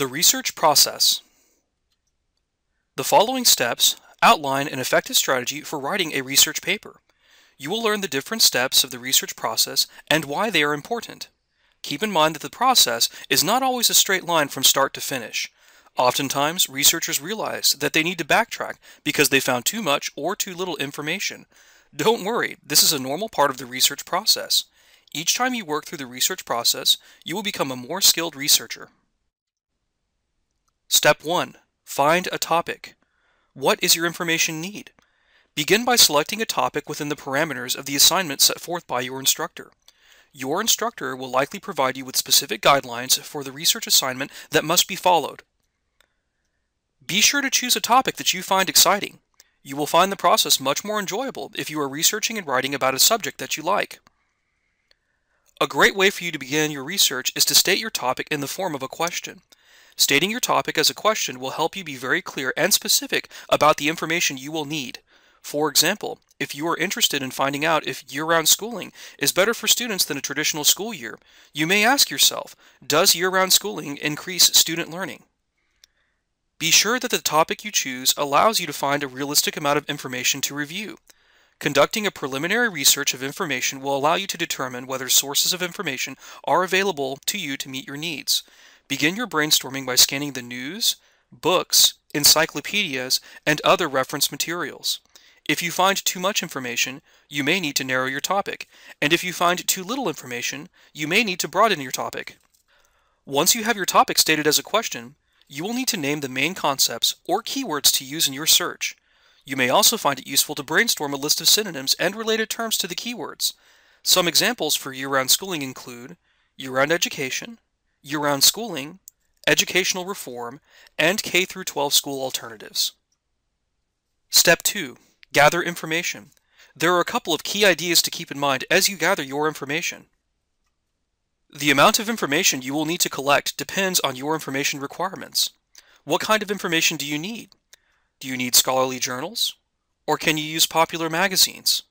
The research process. The following steps outline an effective strategy for writing a research paper. You will learn the different steps of the research process and why they are important. Keep in mind that the process is not always a straight line from start to finish. Oftentimes, researchers realize that they need to backtrack because they found too much or too little information. Don't worry, this is a normal part of the research process. Each time you work through the research process, you will become a more skilled researcher. Step 1. Find a topic. What is your information need? Begin by selecting a topic within the parameters of the assignment set forth by your instructor. Your instructor will likely provide you with specific guidelines for the research assignment that must be followed. Be sure to choose a topic that you find exciting. You will find the process much more enjoyable if you are researching and writing about a subject that you like. A great way for you to begin your research is to state your topic in the form of a question. Stating your topic as a question will help you be very clear and specific about the information you will need. For example, if you are interested in finding out if year-round schooling is better for students than a traditional school year, you may ask yourself, does year-round schooling increase student learning? Be sure that the topic you choose allows you to find a realistic amount of information to review. Conducting a preliminary research of information will allow you to determine whether sources of information are available to you to meet your needs. Begin your brainstorming by scanning the news, books, encyclopedias, and other reference materials. If you find too much information, you may need to narrow your topic, and if you find too little information, you may need to broaden your topic. Once you have your topic stated as a question, you will need to name the main concepts or keywords to use in your search. You may also find it useful to brainstorm a list of synonyms and related terms to the keywords. Some examples for year-round schooling include year-round education, year-round schooling, educational reform, and K through 12 school alternatives. Step 2, gather information. There are a couple of key ideas to keep in mind as you gather your information. The amount of information you will need to collect depends on your information requirements. What kind of information do you need? Do you need scholarly journals? Or can you use popular magazines?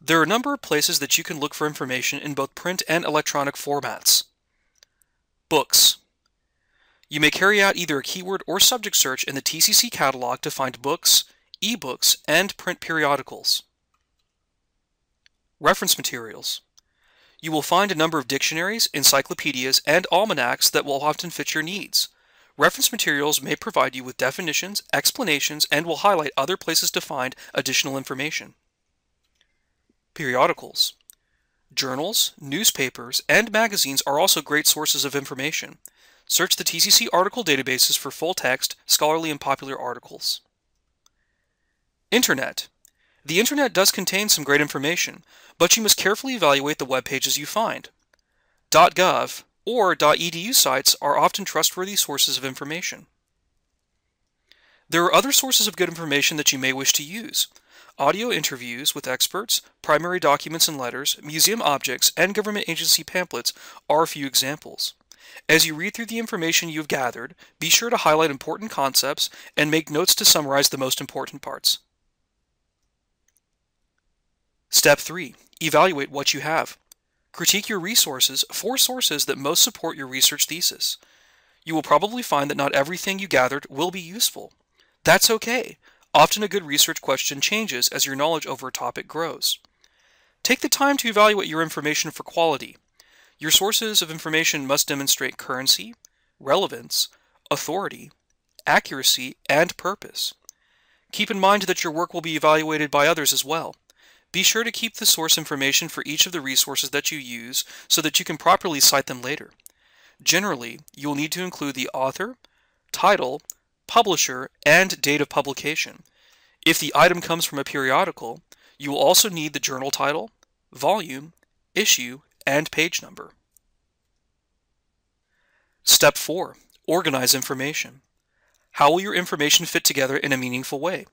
There are a number of places that you can look for information in both print and electronic formats. Books. You may carry out either a keyword or subject search in the TCC catalog to find books, ebooks, and print periodicals. Reference materials. You will find a number of dictionaries, encyclopedias, and almanacs that will often fit your needs. Reference materials may provide you with definitions, explanations, and will highlight other places to find additional information. Periodicals. Journals, newspapers, and magazines are also great sources of information. Search the TCC article databases for full text, scholarly, and popular articles. Internet. The internet does contain some great information, but you must carefully evaluate the web pages you find. .gov or .edu sites are often trustworthy sources of information. There are other sources of good information that you may wish to use audio interviews with experts, primary documents and letters, museum objects, and government agency pamphlets are a few examples. As you read through the information you've gathered, be sure to highlight important concepts and make notes to summarize the most important parts. Step 3. Evaluate what you have. Critique your resources for sources that most support your research thesis. You will probably find that not everything you gathered will be useful. That's okay. Often a good research question changes as your knowledge over a topic grows. Take the time to evaluate your information for quality. Your sources of information must demonstrate currency, relevance, authority, accuracy, and purpose. Keep in mind that your work will be evaluated by others as well. Be sure to keep the source information for each of the resources that you use so that you can properly cite them later. Generally, you will need to include the author, title, publisher, and date of publication. If the item comes from a periodical, you will also need the journal title, volume, issue, and page number. Step 4. Organize information. How will your information fit together in a meaningful way?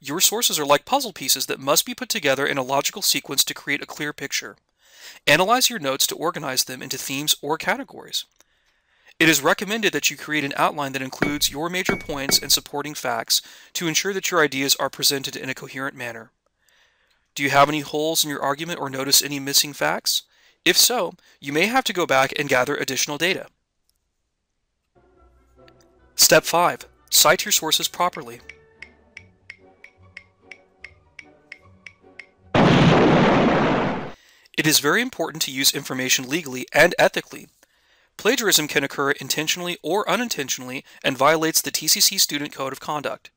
Your sources are like puzzle pieces that must be put together in a logical sequence to create a clear picture. Analyze your notes to organize them into themes or categories. It is recommended that you create an outline that includes your major points and supporting facts to ensure that your ideas are presented in a coherent manner. Do you have any holes in your argument or notice any missing facts? If so, you may have to go back and gather additional data. Step 5. Cite your sources properly. It is very important to use information legally and ethically Plagiarism can occur intentionally or unintentionally and violates the TCC Student Code of Conduct.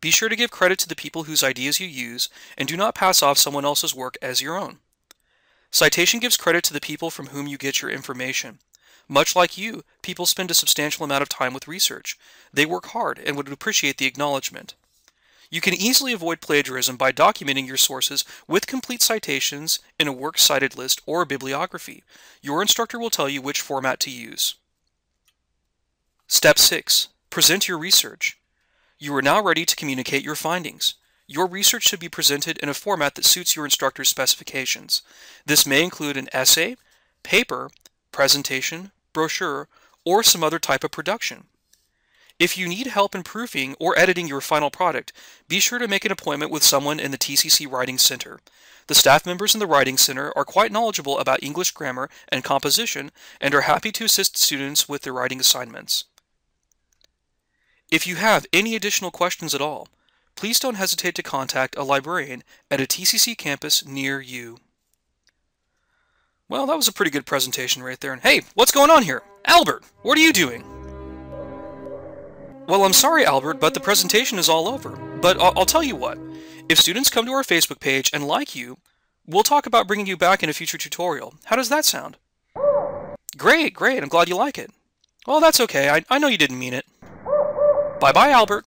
Be sure to give credit to the people whose ideas you use and do not pass off someone else's work as your own. Citation gives credit to the people from whom you get your information. Much like you, people spend a substantial amount of time with research. They work hard and would appreciate the acknowledgement. You can easily avoid plagiarism by documenting your sources with complete citations in a works cited list or a bibliography. Your instructor will tell you which format to use. Step 6. Present your research. You are now ready to communicate your findings. Your research should be presented in a format that suits your instructor's specifications. This may include an essay, paper, presentation, brochure, or some other type of production. If you need help in proofing or editing your final product, be sure to make an appointment with someone in the TCC Writing Center. The staff members in the Writing Center are quite knowledgeable about English grammar and composition and are happy to assist students with their writing assignments. If you have any additional questions at all, please don't hesitate to contact a librarian at a TCC campus near you. Well, that was a pretty good presentation right there. And hey, what's going on here? Albert, what are you doing? Well, I'm sorry, Albert, but the presentation is all over. But I'll, I'll tell you what. If students come to our Facebook page and like you, we'll talk about bringing you back in a future tutorial. How does that sound? Great, great. I'm glad you like it. Well, that's okay. I, I know you didn't mean it. Bye-bye, Albert.